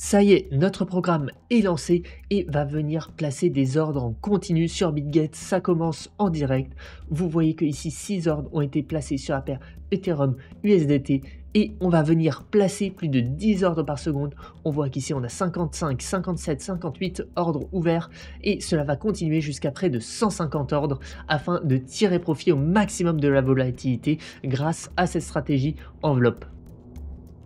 Ça y est, notre programme est lancé et va venir placer des ordres en continu sur BitGet. Ça commence en direct. Vous voyez que ici 6 ordres ont été placés sur la paire Ethereum USDT et on va venir placer plus de 10 ordres par seconde. On voit qu'ici on a 55, 57, 58 ordres ouverts et cela va continuer jusqu'à près de 150 ordres afin de tirer profit au maximum de la volatilité grâce à cette stratégie enveloppe.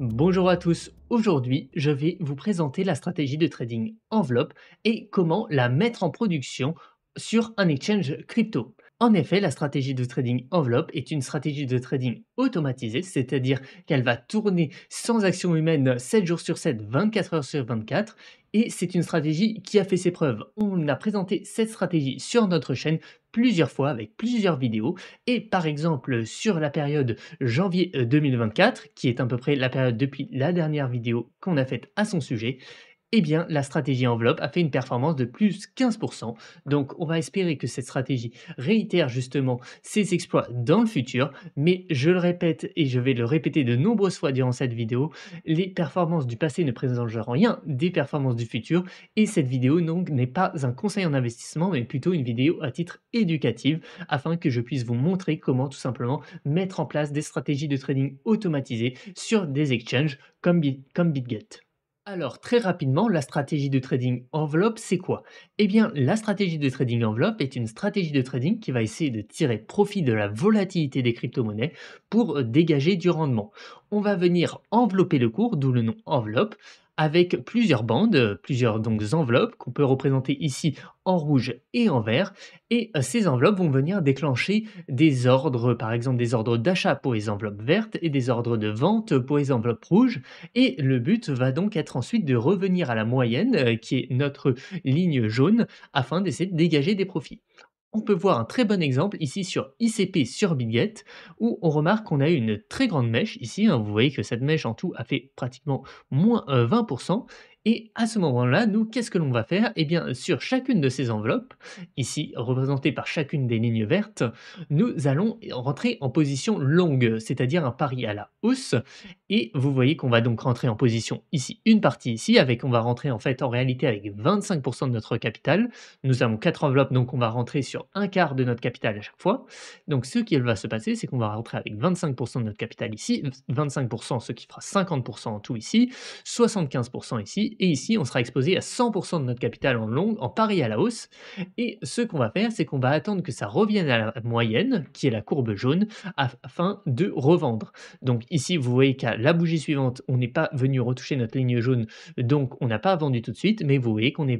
Bonjour à tous, Aujourd'hui, je vais vous présenter la stratégie de trading enveloppe et comment la mettre en production sur un exchange crypto. En effet, la stratégie de trading enveloppe est une stratégie de trading automatisée, c'est-à-dire qu'elle va tourner sans action humaine 7 jours sur 7, 24 heures sur 24, et c'est une stratégie qui a fait ses preuves. On a présenté cette stratégie sur notre chaîne plusieurs fois avec plusieurs vidéos et par exemple sur la période janvier 2024 euh, qui est à peu près la période depuis la dernière vidéo qu'on a faite à son sujet eh bien la stratégie enveloppe a fait une performance de plus 15%. Donc on va espérer que cette stratégie réitère justement ses exploits dans le futur, mais je le répète et je vais le répéter de nombreuses fois durant cette vidéo, les performances du passé ne présentent rien des performances du futur et cette vidéo donc n'est pas un conseil en investissement mais plutôt une vidéo à titre éducatif afin que je puisse vous montrer comment tout simplement mettre en place des stratégies de trading automatisées sur des exchanges comme, comme BitGet. Alors très rapidement, la stratégie de trading enveloppe, c'est quoi Eh bien, la stratégie de trading enveloppe est une stratégie de trading qui va essayer de tirer profit de la volatilité des crypto-monnaies pour euh, dégager du rendement. On va venir envelopper le cours, d'où le nom enveloppe, avec plusieurs bandes, plusieurs donc enveloppes qu'on peut représenter ici en rouge et en vert. Et euh, ces enveloppes vont venir déclencher des ordres, par exemple des ordres d'achat pour les enveloppes vertes et des ordres de vente pour les enveloppes rouges. Et le but va donc être ensuite de revenir à la moyenne, euh, qui est notre ligne jaune, afin d'essayer de dégager des profits. On peut voir un très bon exemple ici sur ICP sur billette où on remarque qu'on a eu une très grande mèche ici. Hein. vous voyez que cette mèche en tout a fait pratiquement moins 20%, euh, et à ce moment-là, nous, qu'est-ce que l'on va faire Eh bien, sur chacune de ces enveloppes, ici représentées par chacune des lignes vertes, nous allons rentrer en position longue, c'est-à-dire un pari à la hausse. Et vous voyez qu'on va donc rentrer en position ici, une partie ici, avec on va rentrer en fait en réalité avec 25% de notre capital. Nous avons quatre enveloppes, donc on va rentrer sur un quart de notre capital à chaque fois. Donc ce qui va se passer, c'est qu'on va rentrer avec 25% de notre capital ici, 25% ce qui fera 50% en tout ici, 75% ici et ici, on sera exposé à 100% de notre capital en long en pari à la hausse. Et ce qu'on va faire, c'est qu'on va attendre que ça revienne à la moyenne, qui est la courbe jaune, afin de revendre. Donc ici, vous voyez qu'à la bougie suivante, on n'est pas venu retoucher notre ligne jaune, donc on n'a pas vendu tout de suite, mais vous voyez qu'on a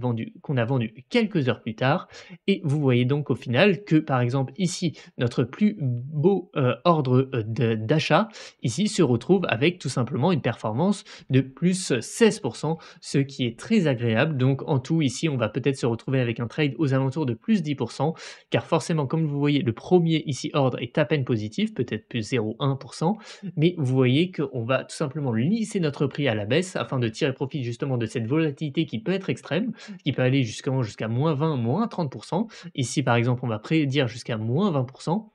vendu quelques heures plus tard. Et vous voyez donc au final que, par exemple, ici, notre plus beau euh, ordre euh, d'achat, ici, se retrouve avec tout simplement une performance de plus 16% ce qui est très agréable. Donc en tout, ici, on va peut-être se retrouver avec un trade aux alentours de plus 10%, car forcément, comme vous voyez, le premier ici ordre est à peine positif, peut-être plus 0,1%, mais vous voyez qu'on va tout simplement lisser notre prix à la baisse afin de tirer profit justement de cette volatilité qui peut être extrême, qui peut aller jusqu'à jusqu'à moins 20, moins 30%. Ici, par exemple, on va prédire jusqu'à moins 20%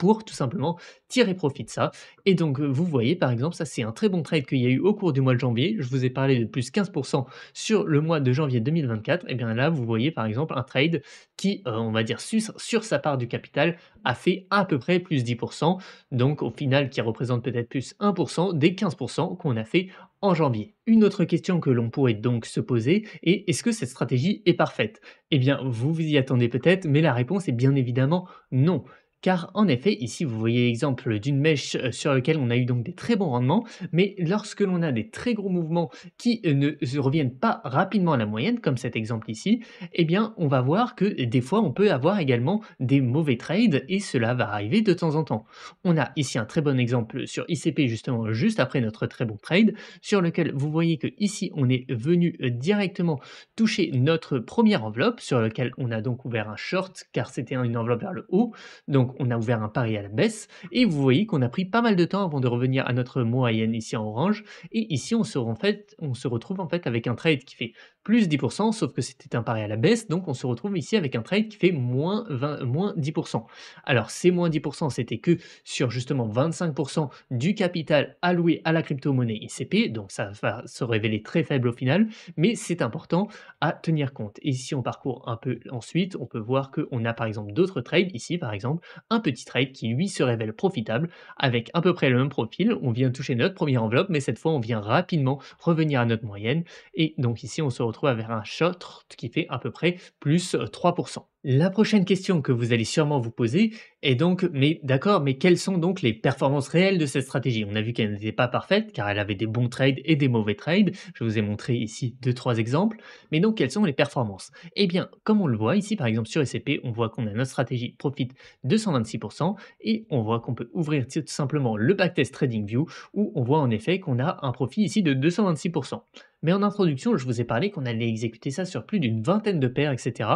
pour tout simplement tirer profit de ça. Et donc euh, vous voyez par exemple, ça c'est un très bon trade qu'il y a eu au cours du mois de janvier. Je vous ai parlé de plus 15% sur le mois de janvier 2024. Et eh bien là vous voyez par exemple un trade qui, euh, on va dire sur, sa part du capital, a fait à peu près plus 10%. Donc au final qui représente peut-être plus 1% des 15% qu'on a fait en janvier. Une autre question que l'on pourrait donc se poser est est-ce que cette stratégie est parfaite Eh bien, vous vous y attendez peut-être, mais la réponse est bien évidemment non car en effet, ici vous voyez l'exemple d'une mèche euh, sur laquelle on a eu donc des très bons rendements, mais lorsque l'on a des très gros mouvements qui euh, ne reviennent pas rapidement à la moyenne, comme cet exemple ici, eh bien on va voir que des fois on peut avoir également des mauvais trades et cela va arriver de temps en temps. On a ici un très bon exemple sur ICP justement juste après notre très bon trade, sur lequel vous voyez que ici on est venu euh, directement toucher notre première enveloppe sur laquelle on a donc ouvert un short car c'était une enveloppe vers le haut, donc donc on a ouvert un pari à la baisse et vous voyez qu'on a pris pas mal de temps avant de revenir à notre moyenne ici en orange et ici on se, fait, on se retrouve en fait avec un trade qui fait plus 10%, sauf que c'était un pari à la baisse, donc on se retrouve ici avec un trade qui fait moins, 20, 10%. Alors ces moins 10%, c'était que sur justement 25% du capital alloué à la crypto-monnaie ICP, donc ça va se révéler très faible au final, mais c'est important à tenir compte. Et si on parcourt un peu ensuite, on peut voir qu'on a par exemple d'autres trades, ici par exemple, un petit trade qui lui se révèle profitable, avec à peu près le même profil, on vient toucher notre première enveloppe, mais cette fois on vient rapidement revenir à notre moyenne, et donc ici on se retrouve retrouve vers un shot qui fait à peu près plus 3%. Euh, La prochaine question que vous allez sûrement vous poser est donc, mais d'accord, mais quelles sont donc les performances réelles de cette stratégie On a vu qu'elle n'était pas parfaite car elle avait des bons trades et des mauvais trades. Je vous ai montré ici deux, trois exemples. Mais donc, quelles sont les performances Eh bien, comme on le voit ici, par exemple sur SCP, on voit qu'on a notre stratégie profit 226% et on voit qu'on peut ouvrir tout simplement le backtest trading view où on voit en effet qu'on a un profit ici de 226%. Mais en introduction, je vous ai parlé qu'on allait exécuter ça sur plus d'une vingtaine de paires, etc.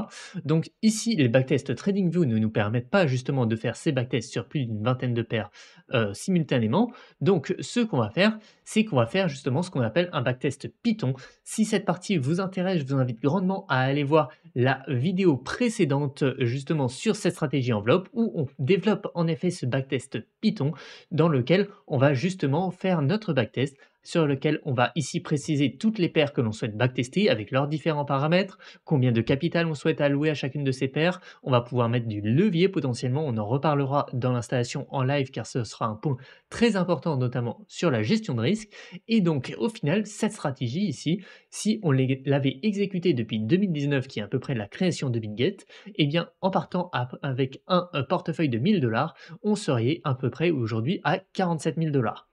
Donc ici, les backtests TradingView ne nous permettent pas justement de faire ces backtests sur plus d'une vingtaine de paires euh, simultanément. Donc ce qu'on va faire, c'est qu'on va faire justement ce qu'on appelle un backtest Python. Si cette partie vous intéresse, je vous invite grandement à aller voir la vidéo précédente justement sur cette stratégie enveloppe où on développe en effet ce backtest Python dans lequel on va justement faire notre backtest sur lequel on va ici préciser toutes les paires que l'on souhaite backtester avec leurs différents paramètres, combien de capital on souhaite allouer à chacune de ces paires, on va pouvoir mettre du levier potentiellement, on en reparlera dans l'installation en live car ce sera un point très important notamment sur la gestion de risque, et donc au final cette stratégie ici, si on l'avait exécutée depuis 2019 qui est à peu près la création de Bitget, et eh bien en partant avec un euh, portefeuille de 1000 dollars, on serait à peu près aujourd'hui à 47 000 dollars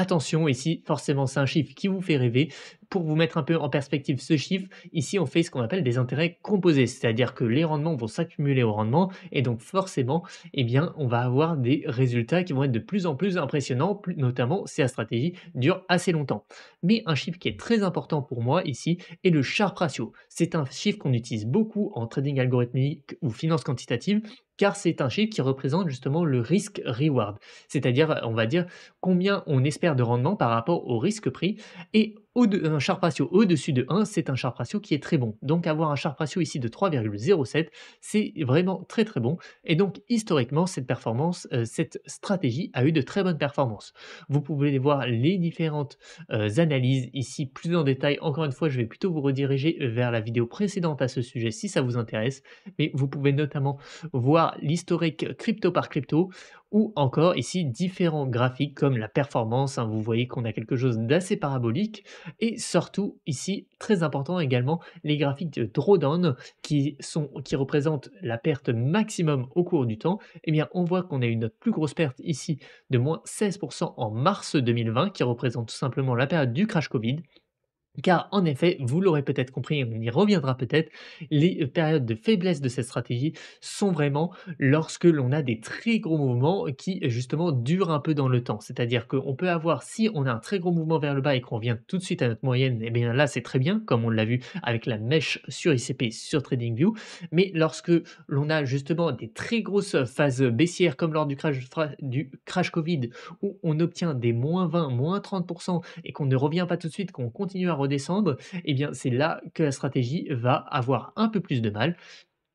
attention, ici, forcément, c'est un chiffre qui vous fait rêver pour vous mettre un peu en perspective ce chiffre, ici on fait ce qu'on appelle des intérêts composés, c'est-à-dire que les rendements vont s'accumuler au rendement et donc forcément, eh bien, on va avoir des résultats qui vont être de plus en plus impressionnants, notamment si la stratégie dure assez longtemps. Mais un chiffre qui est très important pour moi ici est le Sharp Ratio. C'est un chiffre qu'on utilise beaucoup en trading algorithmique ou finance quantitative car c'est un chiffre qui représente justement le risque reward, c'est-à-dire on va dire combien on espère de rendement par rapport au risque pris et un sharp ratio au-dessus de 1, c'est un sharp ratio qui est très bon. Donc avoir un sharp ratio ici de 3,07, c'est vraiment très très bon. Et donc historiquement, cette performance, euh, cette stratégie a eu de très bonnes performances. Vous pouvez voir les différentes euh, analyses ici plus en détail. Encore une fois, je vais plutôt vous rediriger vers la vidéo précédente à ce sujet si ça vous intéresse. Mais vous pouvez notamment voir l'historique crypto par crypto ou encore ici différents graphiques comme la performance. Hein. vous voyez qu'on a quelque chose d'assez parabolique et surtout, ici, très important également, les graphiques de drawdown qui, représentent la perte maximum au cours du temps. Eh bien, on voit qu'on a une plus grosse perte ici de moins 16% en mars 2020 qui représente tout simplement la période du crash Covid car en effet, vous l'aurez peut-être compris, on y reviendra peut-être, les euh, périodes de faiblesse de cette stratégie sont vraiment lorsque l'on a des très gros mouvements qui justement durent un peu dans le temps. C'est-à-dire qu'on peut avoir, si on a un très gros mouvement vers le bas et qu'on revient tout de suite à notre moyenne, et eh bien là c'est très bien, comme on l'a vu avec la mèche sur ICP sur TradingView. Mais lorsque l'on a justement des très grosses phases baissières comme lors du crash, du crash Covid, où on obtient des moins 20, moins 30% et qu'on ne revient pas tout de suite, qu'on continue à redescendre, eh bien c'est là que la stratégie va avoir un peu plus de mal.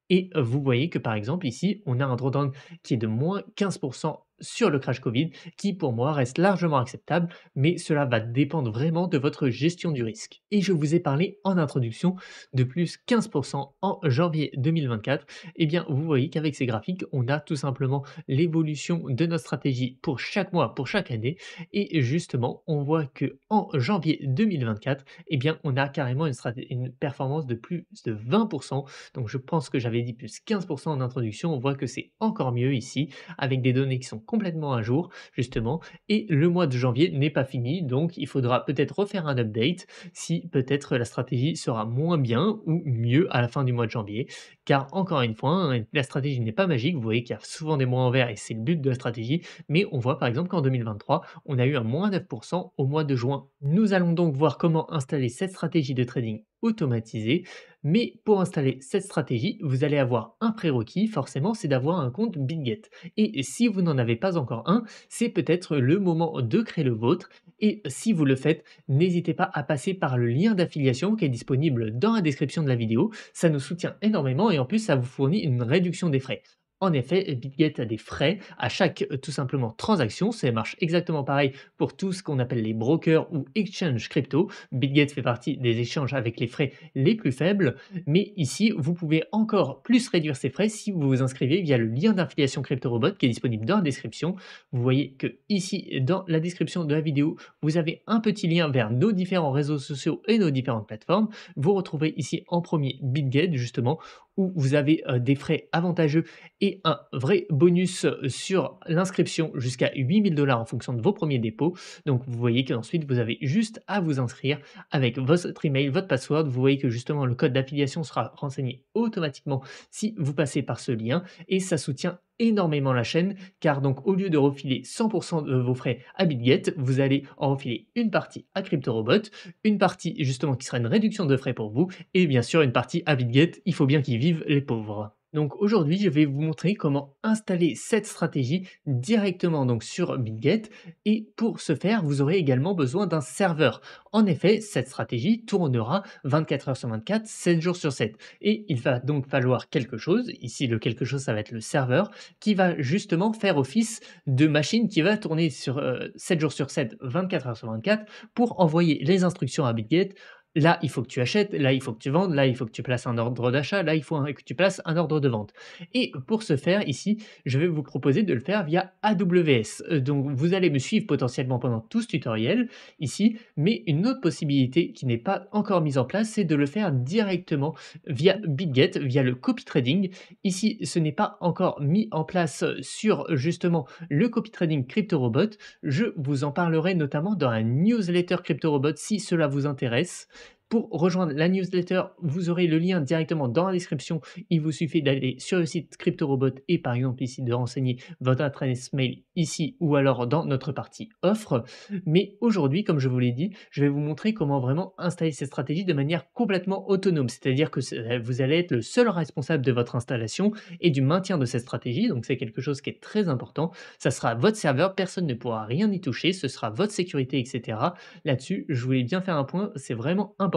Et vous voyez que par exemple ici, on a un drawdown qui est de moins 15% sur le crash Covid, qui pour moi reste largement acceptable, mais cela va dépendre vraiment de votre gestion du risque. Et je vous ai parlé en introduction de plus 15% en janvier 2024. Eh bien, vous voyez qu'avec ces graphiques, on a tout simplement l'évolution de notre stratégie pour chaque mois, pour chaque année. Et justement, on voit que en janvier 2024, eh bien, on a carrément une, une performance de plus de 20%. Donc, je pense que j'avais dit plus 15% en introduction. On voit que c'est encore mieux ici, avec des données qui sont complètement à jour, justement, et le mois de janvier n'est pas fini, donc il faudra peut-être refaire un update si peut-être la stratégie sera moins bien ou mieux à la fin du mois de janvier, car encore une fois, hein, la stratégie n'est pas magique, vous voyez qu'il y a souvent des mois en vert et c'est le but de la stratégie, mais on voit par exemple qu'en 2023, on a eu un moins 9% au mois de juin. Nous allons donc voir comment installer cette stratégie de trading automatisée. Mais pour installer cette stratégie, vous allez avoir un prérequis, forcément, c'est d'avoir un compte Bitget. Et si vous n'en avez pas encore un, c'est peut-être le moment de créer le vôtre. Et si vous le faites, n'hésitez pas à passer par le lien d'affiliation qui est disponible dans la description de la vidéo. Ça nous soutient énormément et en plus, ça vous fournit une réduction des frais. En effet, BitGet a des frais à chaque euh, tout simplement transaction. Ça marche exactement pareil pour tout ce qu'on appelle les brokers ou exchanges crypto. BitGet fait partie des échanges avec les frais les plus faibles, mais ici, vous pouvez encore plus réduire ces frais si vous vous inscrivez via le lien d'affiliation Robot qui est disponible dans la description. Vous voyez que ici, dans la description de la vidéo, vous avez un petit lien vers nos différents réseaux sociaux et nos différentes plateformes. Vous retrouvez ici en premier BitGet, justement, où vous avez euh, des frais avantageux et un vrai bonus euh, sur l'inscription jusqu'à 8000 dollars en fonction de vos premiers dépôts. Donc vous voyez qu'ensuite vous avez juste à vous inscrire avec votre email, votre password. Vous voyez que justement le code d'affiliation sera renseigné automatiquement si vous passez par ce lien et ça soutient énormément la chaîne, car donc au lieu de refiler 100% de vos frais à BitGet, vous allez en refiler une partie à CryptoRobot, une partie justement qui sera une réduction de frais pour vous, et bien sûr une partie à BitGet, il faut bien qu'ils vivent les pauvres. Donc aujourd'hui, je vais vous montrer comment installer cette stratégie directement donc sur BitGet et pour ce faire, vous aurez également besoin d'un serveur. En effet, cette stratégie tournera 24 h sur 24, 7 jours sur 7 et il va donc falloir quelque chose, ici le quelque chose ça va être le serveur qui va justement faire office de machine qui va tourner sur 7 euh, jours sur 7, 24 heures sur 24 pour envoyer les instructions à BitGet là, il faut que tu achètes, là, il faut que tu vendes, là, il faut que tu places un ordre d'achat, là, il faut que tu places un ordre de vente. Et pour ce faire, ici, je vais vous proposer de le faire via AWS. Euh, donc, vous allez me suivre potentiellement pendant tout ce tutoriel ici, mais une autre possibilité qui n'est pas encore mise en place, c'est de le faire directement via BitGet, via le copy trading. Ici, ce n'est pas encore mis en place sur justement le copy trading CryptoRobot. Je vous en parlerai notamment dans un newsletter CryptoRobot si cela vous intéresse. Pour rejoindre la newsletter, vous aurez le lien directement dans la description. Il vous suffit d'aller sur le site CryptoRobot et par exemple ici de renseigner votre adresse mail ici ou alors dans notre partie offre. Mais aujourd'hui, comme je vous l'ai dit, je vais vous montrer comment vraiment installer cette stratégie de manière complètement autonome. C'est-à-dire que euh, vous allez être le seul responsable de votre installation et du maintien de cette stratégie. Donc c'est quelque chose qui est très important. Ça sera votre serveur, personne ne pourra rien y toucher. Ce sera votre sécurité, etc. Là-dessus, je voulais bien faire un point. C'est vraiment important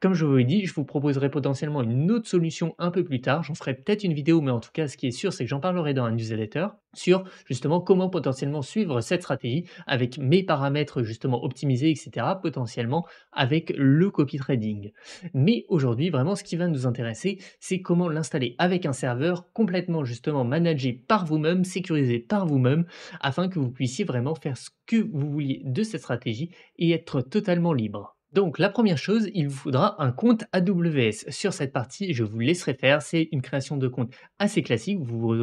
comme je vous ai dit, je vous proposerai potentiellement une autre solution un peu plus tard. J'en ferai peut-être une vidéo, mais en tout cas, ce qui est sûr, c'est que j'en parlerai dans un newsletter sur justement comment potentiellement suivre cette stratégie avec mes paramètres justement optimisés, etc., potentiellement avec le copy trading. Mais aujourd'hui, vraiment, ce qui va nous intéresser, c'est comment l'installer avec un serveur complètement justement managé par vous-même, sécurisé par vous-même, afin que vous puissiez vraiment faire ce que vous vouliez de cette stratégie et être totalement libre. Donc la première chose, il vous faudra un compte AWS. Sur cette partie, je vous laisserai faire. C'est une création de compte assez classique. Vous,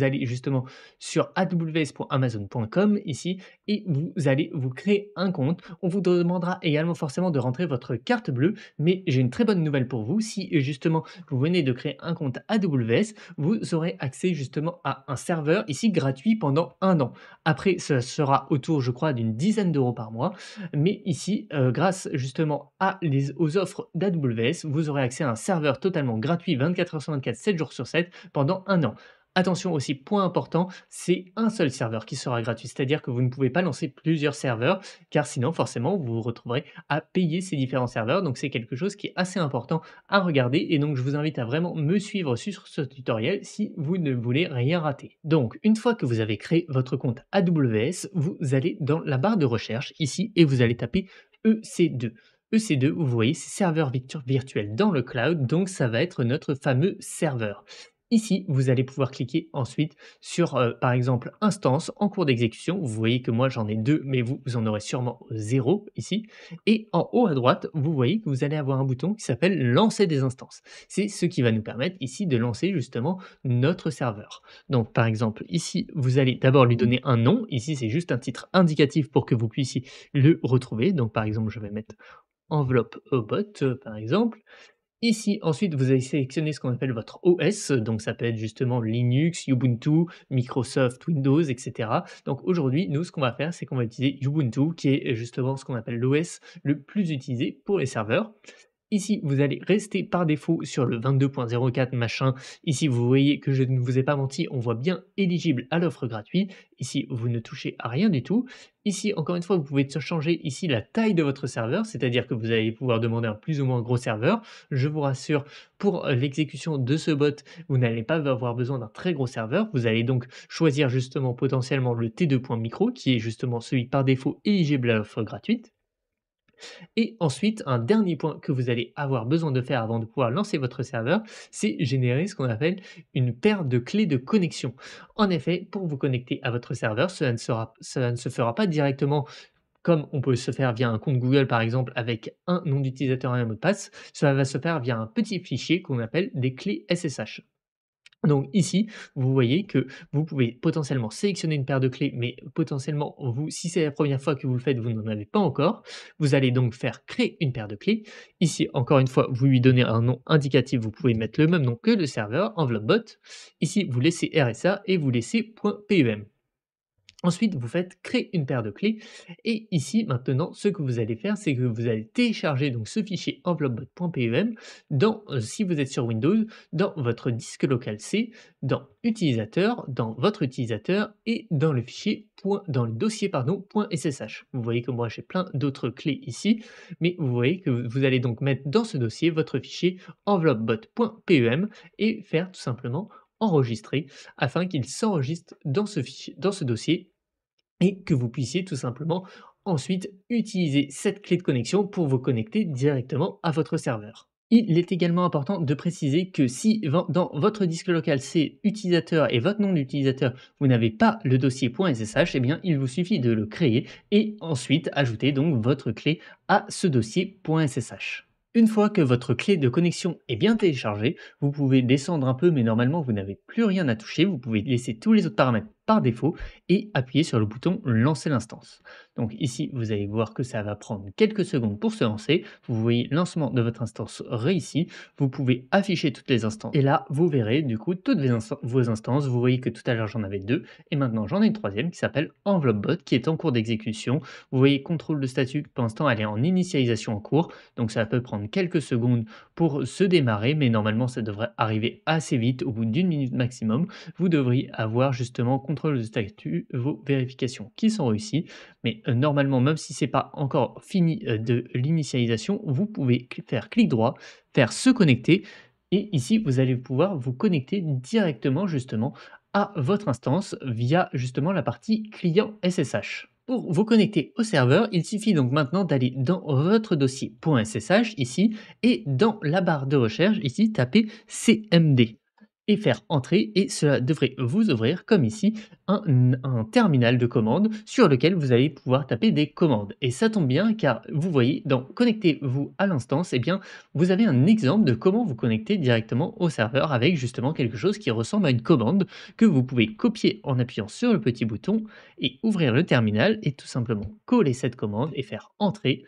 allez justement sur aws.amazon.com ici et vous allez vous créer un compte. On vous demandera également forcément de rentrer votre carte bleue, mais j'ai une très bonne nouvelle pour vous. Si justement vous venez de créer un compte AWS, vous aurez accès justement à un serveur ici gratuit pendant un an. Après, ce sera autour, je crois, d'une dizaine d'euros par mois. Mais ici, euh, grâce justement à les, aux offres d'AWS, vous aurez accès à un serveur totalement gratuit 24h sur 24, 7 jours sur 7 pendant un an. Attention aussi, point important, c'est un seul serveur qui sera gratuit, c'est-à-dire que vous ne pouvez pas lancer plusieurs serveurs, car sinon forcément vous vous retrouverez à payer ces différents serveurs, donc c'est quelque chose qui est assez important à regarder, et donc je vous invite à vraiment me suivre sur ce tutoriel si vous ne voulez rien rater. Donc une fois que vous avez créé votre compte AWS, vous allez dans la barre de recherche ici, et vous allez taper EC2. EC2, vous voyez, c'est serveur virtuel dans le cloud, donc ça va être notre fameux serveur. Ici, vous allez pouvoir cliquer ensuite sur, euh, par exemple, instance en cours d'exécution. Vous voyez que moi j'en ai deux, mais vous, vous en aurez sûrement zéro ici. Et en haut à droite, vous voyez que vous allez avoir un bouton qui s'appelle lancer des instances. C'est ce qui va nous permettre ici de lancer justement notre serveur. Donc par exemple, ici, vous allez d'abord lui donner un nom. Ici, c'est juste un titre indicatif pour que vous puissiez le retrouver. Donc par exemple, je vais mettre enveloppe au bot, euh, par exemple. Ici, ensuite vous avez sélectionné ce qu'on appelle votre OS, donc ça peut être justement Linux, Ubuntu, Microsoft, Windows, etc. Donc aujourd'hui, nous, ce qu'on va faire, c'est qu'on va utiliser Ubuntu, qui est euh, justement ce qu'on appelle l'OS le plus utilisé pour les serveurs. Ici, vous allez rester par défaut sur le 22.04 machin. Ici, vous voyez que je ne vous ai pas menti, on voit bien éligible à l'offre gratuite. Ici, vous ne touchez à rien du tout. Ici, encore une fois, vous pouvez changer ici la taille de votre serveur, c'est-à-dire que vous allez pouvoir demander un plus ou moins gros serveur. Je vous rassure, pour l'exécution de ce bot, vous n'allez pas avoir besoin d'un très gros serveur. Vous allez donc choisir justement potentiellement le T2.micro, qui est justement celui par défaut éligible à l'offre gratuite. Et ensuite, un dernier point que vous allez avoir besoin de faire avant de pouvoir lancer votre serveur, c'est générer ce qu'on appelle une paire de clés de connexion. En effet, pour vous connecter à votre serveur, cela ne, se fera pas directement comme on peut se faire via un compte Google par exemple avec un nom d'utilisateur et un mot de passe, cela va se faire via un petit fichier qu'on appelle des clés SSH. Donc ici, vous voyez que vous pouvez potentiellement sélectionner une paire de clés, mais potentiellement, vous, si c'est la première fois que vous le faites, vous n'en avez pas encore. Vous allez donc faire créer une paire de clés. Ici, encore une fois, vous lui donnez un nom indicatif, vous pouvez mettre le même nom que le serveur, enveloppe bot. Ici, vous laissez RSA et vous laissez .pum. Ensuite, vous faites créer une paire de clés. Et ici, maintenant, ce que vous allez faire, c'est que vous allez télécharger donc ce fichier EnveloppeBot.pem » dans, euh, si vous êtes sur Windows, dans votre disque local C, dans utilisateur, dans votre utilisateur et dans le fichier dans le dossier .ssh. Vous voyez que moi j'ai plein d'autres clés ici, mais vous voyez que vous allez donc mettre dans ce dossier votre fichier EnveloppeBot.pem » et faire tout simplement enregistrer afin qu'il s'enregistre dans ce, fichier, dans ce dossier et que vous puissiez tout simplement ensuite utiliser cette clé de connexion pour vous connecter directement à votre serveur. Il est également important de préciser que si dans votre disque local c'est utilisateur et votre nom d'utilisateur, vous n'avez pas le dossier .ssh, eh bien il vous suffit de le créer et ensuite ajouter donc votre clé à ce dossier .ssh. Une fois que votre clé de connexion est bien téléchargée, vous pouvez descendre un peu mais normalement vous n'avez plus rien à toucher, vous pouvez laisser tous les autres paramètres par défaut et appuyez sur le bouton lancer l'instance. Donc ici, vous allez voir que ça va prendre quelques secondes pour se lancer. Vous voyez lancement de votre instance réussie, Vous pouvez afficher toutes les instances. Et là, vous verrez du coup toutes vos instances. Vous voyez que tout à l'heure, j'en avais deux et maintenant, j'en ai une troisième qui s'appelle Bot qui est en cours d'exécution. Vous voyez contrôle de statut, pour l'instant, elle est en initialisation en cours. Donc ça peut prendre quelques secondes pour se démarrer, mais normalement, ça devrait arriver assez vite. Au bout d'une minute maximum, vous devriez avoir justement de statut, vos vérifications qui sont réussies. Mais euh, normalement, même si c'est pas encore fini euh, de l'initialisation, vous pouvez faire clic droit, faire se connecter. Et ici, vous allez pouvoir vous connecter directement justement à votre instance via justement la partie client SSH. Pour vous connecter au serveur, il suffit donc maintenant d'aller dans votre dossier .ssh ici et dans la barre de recherche ici taper CMD et faire entrer et cela devrait vous ouvrir comme ici un, terminal de commande sur lequel vous allez pouvoir taper des commandes et ça tombe bien car vous voyez dans connectez-vous à l'instance et eh bien vous avez un exemple de comment vous connecter directement au serveur avec justement quelque chose qui ressemble à une commande que vous pouvez copier en appuyant sur le petit bouton et ouvrir le terminal et tout simplement coller cette commande et faire entrer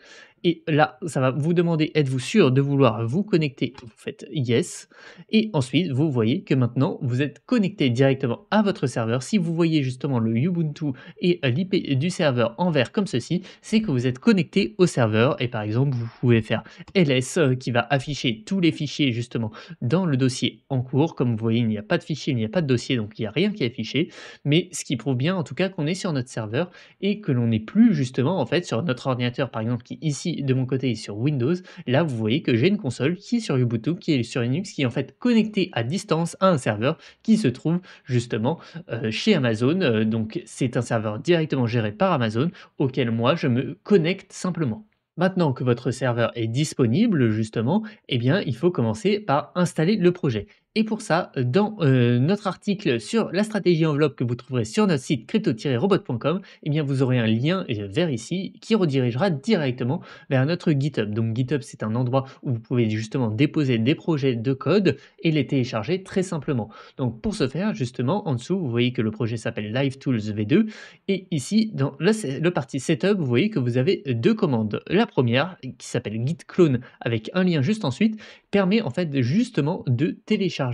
et là, ça va vous demander, êtes-vous sûr de vouloir vous connecter Vous faites yes. Et ensuite, vous voyez que maintenant, vous êtes connecté directement à votre serveur. Si vous voyez justement le Ubuntu et l'IP du serveur en vert comme ceci, c'est que vous êtes connecté au serveur. Et par exemple, vous pouvez faire ls euh, qui va afficher tous les fichiers justement dans le dossier en cours. Comme vous voyez, il n'y a pas de fichier, il n'y a pas de dossier, donc il n'y a rien qui est affiché. Mais ce qui prouve bien en tout cas qu'on est sur notre serveur et que l'on n'est plus justement en fait sur notre ordinateur par exemple qui ici de mon côté sur Windows, là vous voyez que j'ai une console qui est sur Ubuntu, qui est sur Linux, qui est en fait connectée à distance à un serveur qui se trouve justement euh, chez Amazon. Euh, donc c'est un serveur directement géré par Amazon auquel moi je me connecte simplement. Maintenant que votre serveur est disponible, justement, eh bien, il faut commencer par installer le projet. Et pour ça, dans euh, notre article sur la stratégie enveloppe que vous trouverez sur notre site crypto-robot.com, et eh bien vous aurez un lien euh, vers ici qui redirigera directement vers notre GitHub. Donc GitHub, c'est un endroit où vous pouvez justement déposer des projets de code et les télécharger très simplement. Donc pour ce faire, justement, en dessous, vous voyez que le projet s'appelle Live Tools V2. Et ici, dans le, le parti Setup, vous voyez que vous avez euh, deux commandes. La première, qui s'appelle Git Clone, avec un lien juste ensuite, permet en fait justement de télécharger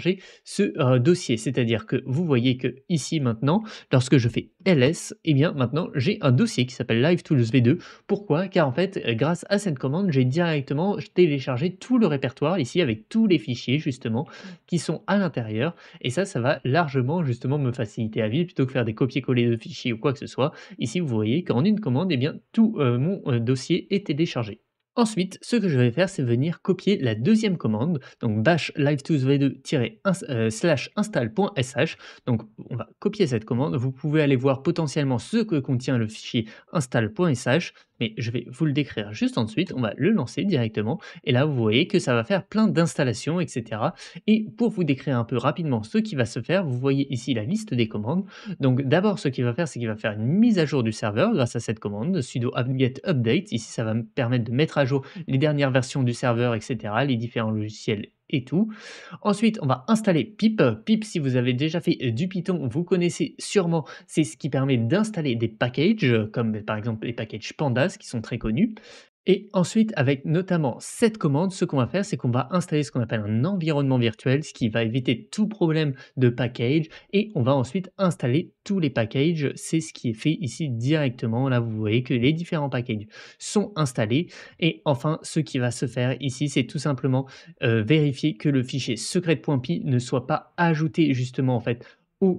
ce euh, dossier. C'est-à-dire que vous voyez que ici maintenant, lorsque je fais ls, et eh bien maintenant j'ai un dossier qui s'appelle Live Tools V2. Pourquoi Car en fait, euh, grâce à cette commande, j'ai directement téléchargé tout le répertoire ici avec tous les fichiers justement qui sont à l'intérieur. Et ça, ça va largement justement me faciliter la vie plutôt que faire des copier-coller de fichiers ou quoi que ce soit. Ici, vous voyez qu'en une commande, et eh bien tout euh, mon dossier est téléchargé. Ensuite, ce que je vais faire, c'est venir copier la deuxième commande, donc bash live2 v2 euh, slash install.sh. Donc on va copier cette commande. Vous pouvez aller voir potentiellement ce que contient le fichier install.sh mais je vais vous le décrire juste ensuite. On va le lancer directement. Et là, vous voyez que ça va faire plein d'installations, etc. Et pour vous décrire un peu rapidement ce qui va se faire, vous voyez ici la liste des commandes. Donc d'abord, ce qu'il va faire, c'est qu'il va faire une mise à jour du serveur grâce à cette commande, sudo apt-get update. Ici, ça va me permettre de mettre à jour les dernières versions du serveur, etc., les différents logiciels et tout. Ensuite, on va installer pip. Pip, si vous avez déjà fait du Python, vous connaissez sûrement, c'est ce qui permet d'installer des packages, comme par exemple les packages pandas qui sont très connus. Et ensuite, avec notamment cette commande, ce qu'on va faire, c'est qu'on va installer ce qu'on appelle un environnement virtuel, ce qui va éviter tout problème de package. Et on va ensuite installer tous les packages. C'est ce qui est fait ici directement. Là, vous voyez que les différents packages sont installés. Et enfin, ce qui va se faire ici, c'est tout simplement euh, vérifier que le fichier secret.py ne soit pas ajouté justement en fait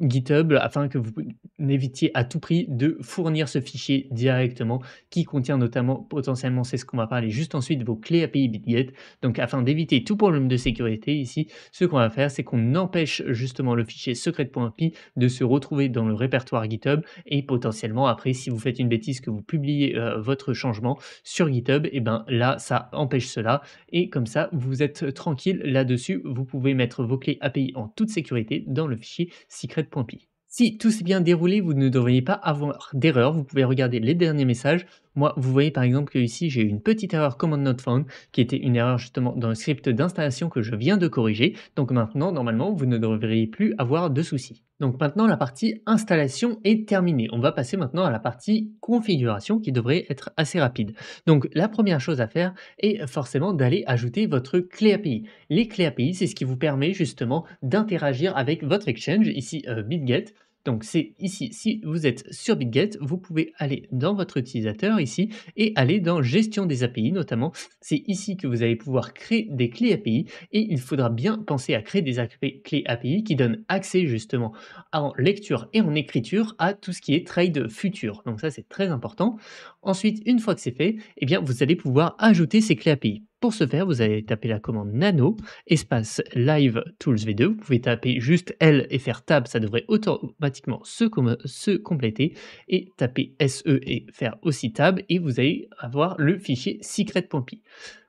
GitHub afin que vous n'évitiez à tout prix de fournir ce fichier directement qui contient notamment potentiellement, c'est ce qu'on va parler juste ensuite, vos clés API Bitget. Donc afin d'éviter tout problème de sécurité ici, ce qu'on va faire, c'est qu'on empêche justement le fichier secret.py de se retrouver dans le répertoire GitHub et potentiellement après, si vous faites une bêtise que vous publiez euh, votre changement sur GitHub, et eh ben là, ça empêche cela et comme ça, vous êtes tranquille là-dessus. Vous pouvez mettre vos clés API en toute sécurité dans le fichier secret. Si tout s'est bien déroulé, vous ne devriez pas avoir d'erreur. Vous pouvez regarder les derniers messages. Moi, vous voyez par exemple que ici, j'ai eu une petite erreur command not found, qui était une erreur justement dans le script d'installation que je viens de corriger. Donc maintenant, normalement, vous ne devriez plus avoir de soucis. Donc maintenant, la partie installation est terminée. On va passer maintenant à la partie configuration qui devrait être assez rapide. Donc la première chose à faire est forcément d'aller ajouter votre clé API. Les clés API, c'est ce qui vous permet justement d'interagir avec votre exchange, ici euh, BitGet, donc c'est ici, si vous êtes sur BitGet, vous pouvez aller dans votre utilisateur ici et aller dans gestion des API notamment. C'est ici que vous allez pouvoir créer des clés API et il faudra bien penser à créer des clés API qui donnent accès justement en lecture et en écriture à tout ce qui est trade futur. Donc ça c'est très important. Ensuite, une fois que c'est fait, eh bien vous allez pouvoir ajouter ces clés API. Pour ce faire, vous allez taper la commande nano, espace live tools v2. Vous pouvez taper juste L et faire tab, ça devrait automatiquement se, se compléter. Et taper SE et faire aussi tab, et vous allez avoir le fichier secret.py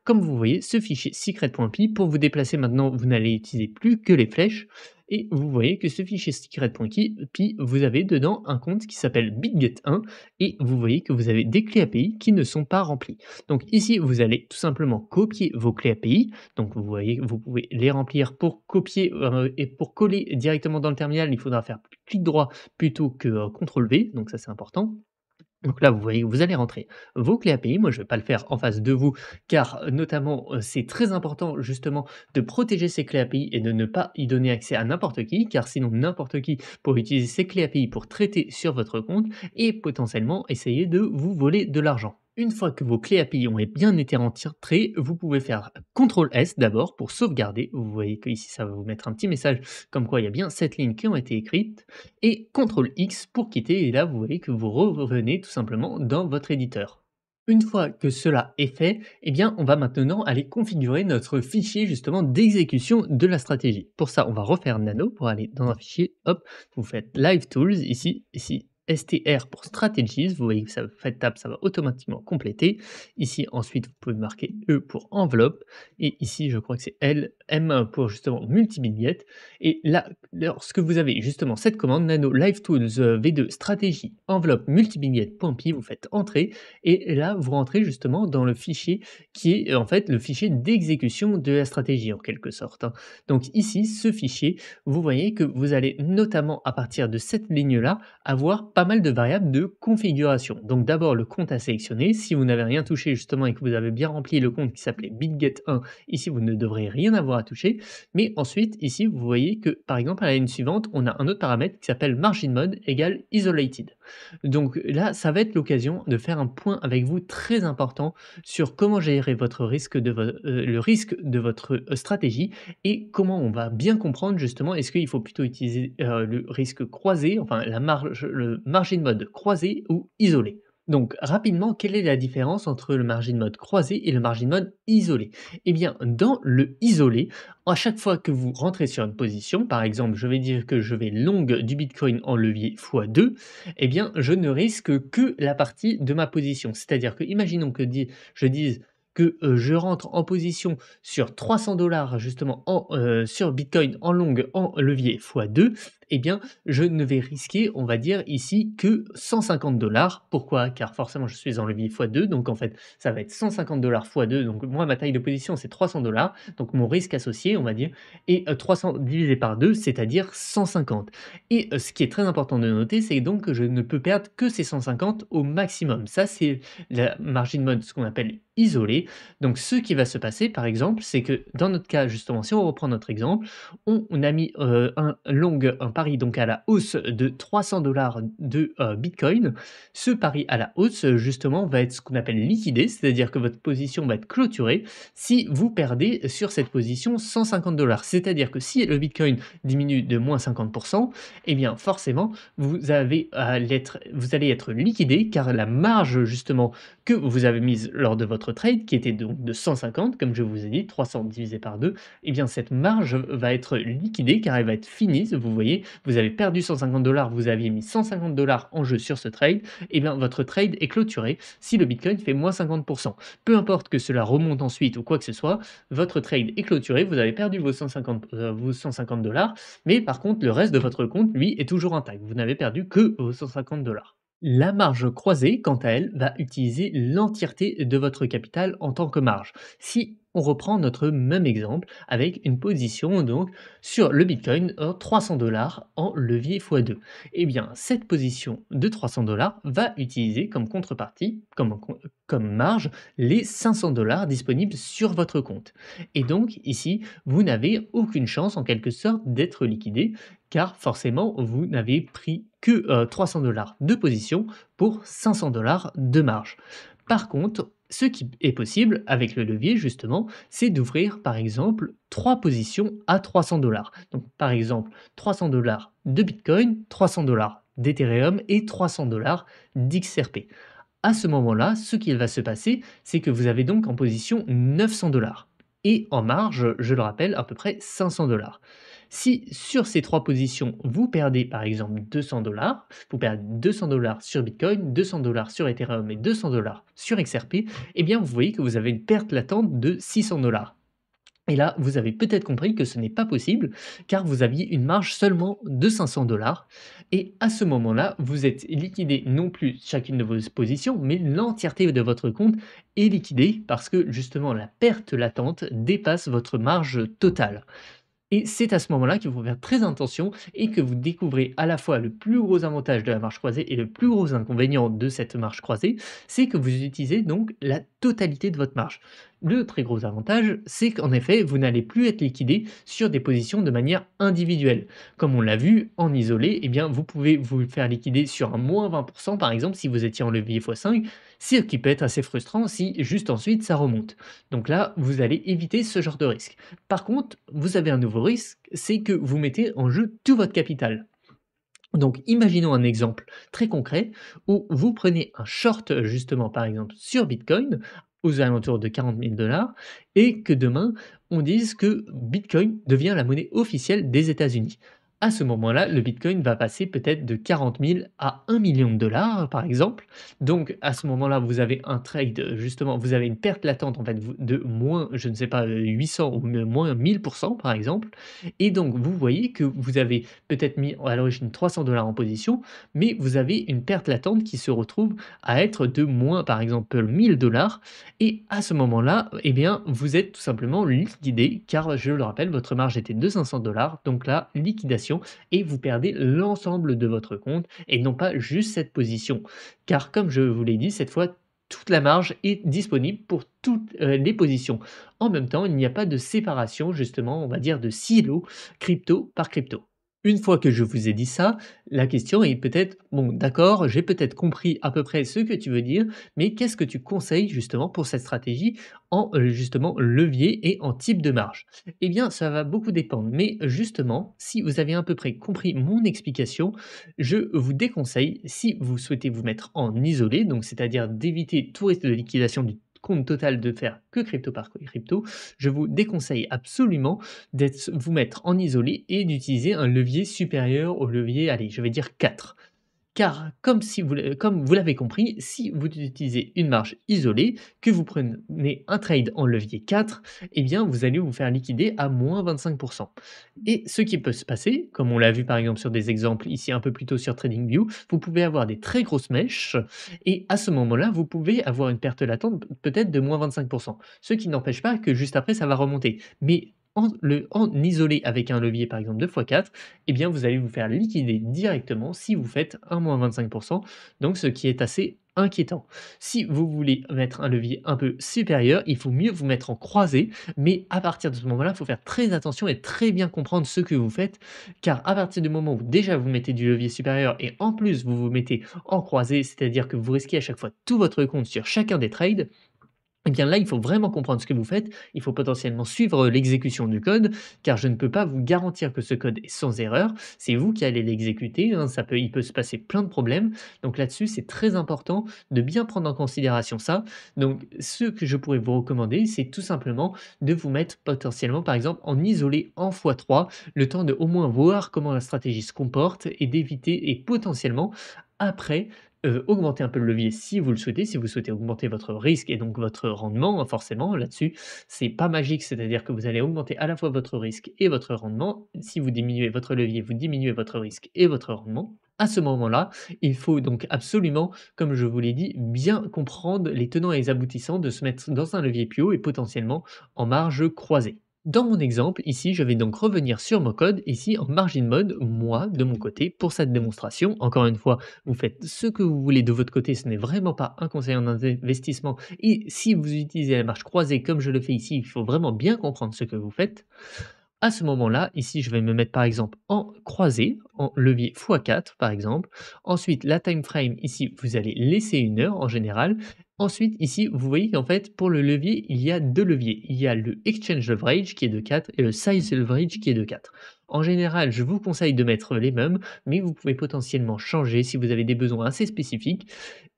comme vous voyez ce fichier secret.py. Pour vous déplacer maintenant, vous n'allez utiliser plus que les flèches. Et vous voyez que ce fichier secret.py, vous avez dedans un compte qui s'appelle bigget 1 et vous voyez que vous avez des clés API qui ne sont pas remplies. Donc ici, vous allez tout simplement copier vos clés API. Donc vous voyez, vous pouvez les remplir pour copier euh, et pour coller directement dans le terminal. Il faudra faire clic droit plutôt que euh, CTRL V. Donc ça, c'est important. Donc là, vous voyez, vous allez rentrer vos clés API. Moi, je ne vais pas le faire en face de vous, car euh, notamment, euh, c'est très important justement de protéger ces clés API et de ne pas y donner accès à n'importe qui, car sinon n'importe qui pourrait utiliser ces clés API pour traiter sur votre compte et potentiellement essayer de vous voler de l'argent. Une fois que vos clés à ont est bien été rentrées, vous pouvez faire CTRL S d'abord pour sauvegarder. Vous voyez que ici ça va vous mettre un petit message comme quoi il y a bien 7 lignes qui ont été écrites. Et CTRL X pour quitter. Et là vous voyez que vous revenez tout simplement dans votre éditeur. Une fois que cela est fait, eh bien, on va maintenant aller configurer notre fichier justement d'exécution de la stratégie. Pour ça, on va refaire nano pour aller dans un fichier. Hop, vous faites live tools ici, ici, STR pour Strategies. Vous voyez que ça fait tape, ça va automatiquement compléter. Ici, ensuite, vous pouvez marquer E pour Enveloppe. Et ici, je crois que c'est LM pour justement multi Et là, lorsque vous avez justement cette commande, nano live tools euh, V2 stratégie enveloppe multi vous faites entrer. Et là, vous rentrez justement dans le fichier qui est euh, en fait le fichier d'exécution de la stratégie en quelque sorte. Hein. Donc ici, ce fichier, vous voyez que vous allez notamment à partir de cette ligne-là avoir pas mal de variables de configuration. Donc d'abord le compte à sélectionner. Si vous n'avez rien touché justement et que vous avez bien rempli le compte qui s'appelait BitGet1, ici vous ne devrez rien avoir à toucher. Mais ensuite ici vous voyez que par exemple à la ligne suivante on a un autre paramètre qui s'appelle margin mode égale isolated. Donc là, ça va être l'occasion de faire un point avec vous très important sur comment gérer votre risque de euh, le risque de votre euh, stratégie et comment on va bien comprendre justement est-ce qu'il faut plutôt utiliser euh, le risque croisé, enfin la marge, le margin mode croisé ou isolé. Donc rapidement, quelle est la différence entre le margin mode croisé et le margin mode isolé Eh bien, dans le isolé, à chaque fois que vous rentrez sur une position, par exemple, je vais dire que je vais longue du Bitcoin en levier x2, eh bien, je ne risque que la partie de ma position. C'est-à-dire que, imaginons que je dise que euh, je rentre en position sur 300 dollars justement en, euh, sur Bitcoin en longue en levier x2, eh bien, je ne vais risquer, on va dire ici, que 150 dollars. Pourquoi Car forcément, je suis en levier x2, donc en fait, ça va être 150 dollars x2. Donc, moi, ma taille de position, c'est 300 dollars. Donc, mon risque associé, on va dire, est 300 euh, divisé par 2, c'est-à-dire 150. Et euh, ce qui est très important de noter, c'est donc que je ne peux perdre que ces 150 au maximum. Ça, c'est la margin mode, ce qu'on appelle isolé. Donc ce qui va se passer par exemple, c'est que dans notre cas justement, si on reprend notre exemple, on, a mis euh, un long, un pari donc à la hausse de 300 dollars de euh, Bitcoin. Ce pari à la hausse, justement, va être ce qu'on appelle liquidé, c'est-à-dire que votre position va être clôturée si vous perdez sur cette position 150 dollars. C'est-à-dire que si le Bitcoin diminue de moins 50%, eh bien forcément, vous, avez à vous allez être liquidé car la marge, justement, que vous avez mise lors de votre trade, qui était donc de 150, comme je vous ai dit, 300 divisé par 2, eh bien cette marge va être liquidée car elle va être finie, vous voyez, vous avez perdu 150 dollars, vous aviez mis 150 dollars en jeu sur ce trade, et eh bien votre trade est clôturé si le Bitcoin fait moins 50%. Peu importe que cela remonte ensuite ou quoi que ce soit, votre trade est clôturé, vous avez perdu vos 150 euh, dollars, mais par contre le reste de votre compte lui est toujours intact. Vous n'avez perdu que vos 150 dollars. La marge croisée, quant à elle, va utiliser l'entièreté de votre capital en tant que marge. Si on reprend notre même exemple avec une position donc sur le Bitcoin 300 dollars en levier x2. Eh bien, cette position de 300 dollars va utiliser comme contrepartie, comme, comme marge, les 500 dollars disponibles sur votre compte. Et donc, ici, vous n'avez aucune chance en quelque sorte d'être liquidé, car forcément, vous n'avez pris que 300 euh, dollars de position pour 500 dollars de marge. Par contre, ce qui est possible avec le levier, justement, c'est d'ouvrir par exemple trois positions à 300 dollars. Donc par exemple 300 dollars de Bitcoin, 300 dollars d'Ethereum et 300 dollars d'XRP. À ce moment-là, ce qui va se passer, c'est que vous avez donc en position 900 dollars et en marge, je le rappelle, à peu près 500 dollars. Si sur ces trois positions, vous perdez par exemple 200 dollars, vous perdez 200 dollars sur Bitcoin, 200 dollars sur Ethereum et 200 dollars sur XRP, eh bien vous voyez que vous avez une perte latente de 600 dollars. Et là, vous avez peut-être compris que ce n'est pas possible car vous aviez une marge seulement de 500 dollars. Et à ce moment-là, vous êtes liquidé non plus chacune de vos positions, mais l'entièreté de votre compte est liquidée parce que justement la perte latente dépasse votre marge totale. Et c'est à ce moment-là qu'il faut faire très attention et que vous découvrez à la fois le plus gros avantage de la marche croisée et le plus gros inconvénient de cette marche croisée, c'est que vous utilisez donc la totalité de votre marge. Le très gros avantage, c'est qu'en effet, vous n'allez plus être liquidé sur des positions de manière individuelle. Comme on l'a vu, en isolé, et eh bien, vous pouvez vous faire liquider sur un moins 20% par exemple si vous étiez en levier x5, ce qui peut être assez frustrant si juste ensuite ça remonte. Donc là, vous allez éviter ce genre de risque. Par contre, vous avez un nouveau risque, c'est que vous mettez en jeu tout votre capital. Donc imaginons un exemple très concret où vous prenez un short justement par exemple sur Bitcoin aux alentours de 40 000 dollars et que demain on dise que Bitcoin devient la monnaie officielle des États-Unis à ce moment-là, le Bitcoin va passer peut-être de 40 000 à 1 million de dollars, euh, par exemple. Donc, à ce moment-là, vous avez un trade, euh, justement, vous avez une perte latente, en fait, de moins, je ne sais pas, 800 euh, ou moins 1000%, par exemple. Et donc, vous voyez que vous avez peut-être mis à l'origine 300 dollars en position, mais vous avez une perte latente qui se retrouve à être de moins, par exemple, 1000 dollars. Et à ce moment-là, eh bien, vous êtes tout simplement liquidé, car, je le rappelle, votre marge était de 500 dollars. Donc là, liquidation et vous perdez l'ensemble de votre compte et non pas juste cette position. Car comme je vous l'ai dit, cette fois, toute la marge est disponible pour toutes euh, les positions. En même temps, il n'y a pas de séparation, justement, on va dire, de silo crypto par crypto. Une fois que je vous ai dit ça, la question est peut-être, bon d'accord, j'ai peut-être compris à peu près ce que tu veux dire, mais qu'est-ce que tu conseilles justement pour cette stratégie en euh, justement levier et en type de marge Eh bien, ça va beaucoup dépendre, mais justement, si vous avez à peu près compris mon explication, je vous déconseille, si vous souhaitez vous mettre en isolé, donc c'est-à-dire d'éviter tout risque de liquidation du compte total de faire que crypto par crypto, je vous déconseille absolument d'être vous mettre en isolé et d'utiliser un levier supérieur au levier, allez, je vais dire 4 car comme, vous, l'avez compris, si vous utilisez une marge isolée, que vous prenez un trade en levier 4, eh bien vous allez vous faire liquider à moins 25%. Et ce qui peut se passer, comme on l'a vu par exemple sur des exemples ici un peu plus tôt sur TradingView, vous pouvez avoir des très grosses mèches, et à ce moment-là, vous pouvez avoir une perte latente peut-être de moins 25%, ce qui n'empêche pas que juste après, ça va remonter. Mais en, le, isolé avec un levier par exemple 2 x 4, eh bien vous allez vous faire liquider directement si vous faites 1 moins 25%, donc ce qui est assez inquiétant. Si vous voulez mettre un levier un peu supérieur, il faut mieux vous mettre en croisé, mais à partir de ce moment-là, il faut faire très attention et très bien comprendre ce que vous faites, car à partir du moment où déjà vous mettez du levier supérieur et en plus vous vous mettez en croisé, c'est-à-dire que vous risquez à chaque fois tout votre compte sur chacun des trades, eh bien là, il faut vraiment comprendre ce que vous faites, il faut potentiellement suivre euh, l'exécution du code, car je ne peux pas vous garantir que ce code est sans erreur, c'est vous qui allez l'exécuter, hein. ça peut, il peut se passer plein de problèmes, donc là-dessus, c'est très important de bien prendre en considération ça. Donc ce que je pourrais vous recommander, c'est tout simplement de vous mettre potentiellement, par exemple, en isolé en x3, le temps de au moins voir comment la stratégie se comporte et d'éviter et potentiellement après euh, augmenter un peu le levier si vous le souhaitez, si vous souhaitez augmenter votre risque et donc votre rendement, hein, forcément, là-dessus, c'est pas magique, c'est-à-dire que vous allez augmenter à la fois votre risque et votre rendement. Si vous diminuez votre levier, vous diminuez votre risque et votre rendement. À ce moment-là, il faut donc absolument, comme je vous l'ai dit, bien comprendre les tenants et les aboutissants de se mettre dans un levier plus haut et potentiellement en marge croisée. Dans mon exemple, ici, je vais donc revenir sur mon code, ici en margin mode, moi, de mon côté, pour cette démonstration. Encore une fois, vous faites ce que vous voulez de votre côté, ce n'est vraiment pas un conseil en investissement. Et si vous utilisez la marche croisée comme je le fais ici, il faut vraiment bien comprendre ce que vous faites. À ce moment-là, ici, je vais me mettre par exemple en croisée, en levier x4 par exemple. Ensuite, la time frame, ici, vous allez laisser une heure en général. Ensuite, ici, vous voyez qu'en fait, pour le levier, il y a deux leviers. Il y a le Exchange Leverage qui est de 4 et le Size Leverage qui est de 4. En général, je vous conseille de mettre les mêmes, mais vous pouvez potentiellement changer si vous avez des besoins assez spécifiques